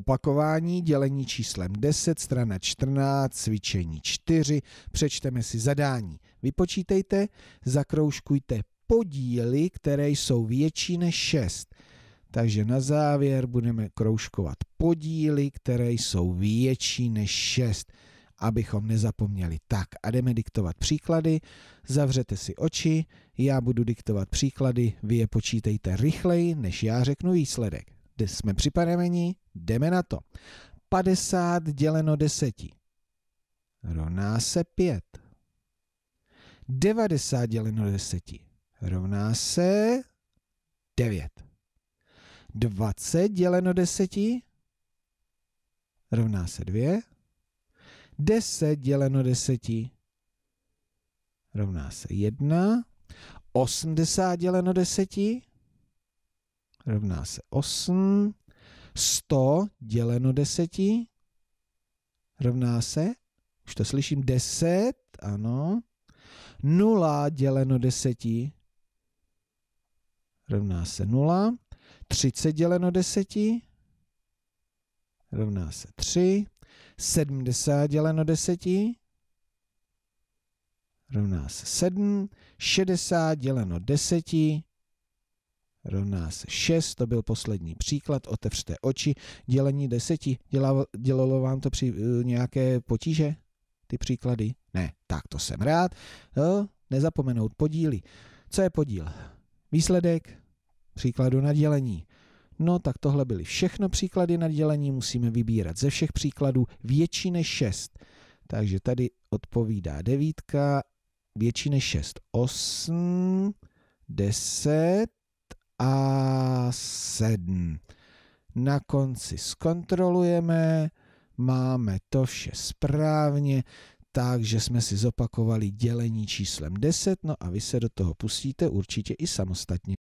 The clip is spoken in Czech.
Opakování dělení číslem 10, strana 14, cvičení 4, přečteme si zadání. Vypočítejte, zakroužkujte podíly, které jsou větší než 6. Takže na závěr budeme kroužkovat podíly, které jsou větší než 6, abychom nezapomněli. Tak a jdeme diktovat příklady, zavřete si oči, já budu diktovat příklady, vy je počítejte rychleji, než já řeknu výsledek jsme připraveni, jdeme na to. 50 děleno 10 rovná se 5. 90 děleno 10 rovná se 9. 20 děleno 10 rovná se 2. 10 děleno 10 rovná se 1. 80 děleno 10 rovná se rovná se 8. 100 děleno 10 rovná se, už to slyším, 10, ano. 0 děleno 10 rovná se 0. 30 děleno 10 rovná se 3. 70 děleno 10 rovná se 7. 60 děleno 10 rovná se 6, to byl poslední příklad, otevřte oči, dělení deseti, dělalo, vám to při eh, nějaké potíže, ty příklady? Ne, tak to jsem rád. Jo, nezapomenout podíly. Co je podíl? Výsledek příkladu na dělení. No tak tohle byly všechno příklady na dělení, musíme vybírat ze všech příkladů větší než 6. Takže tady odpovídá devítka, větší než 6, 8, 10, a 7. Na konci zkontrolujeme, máme to vše správně, takže jsme si zopakovali dělení číslem 10, no a vy se do toho pustíte určitě i samostatně.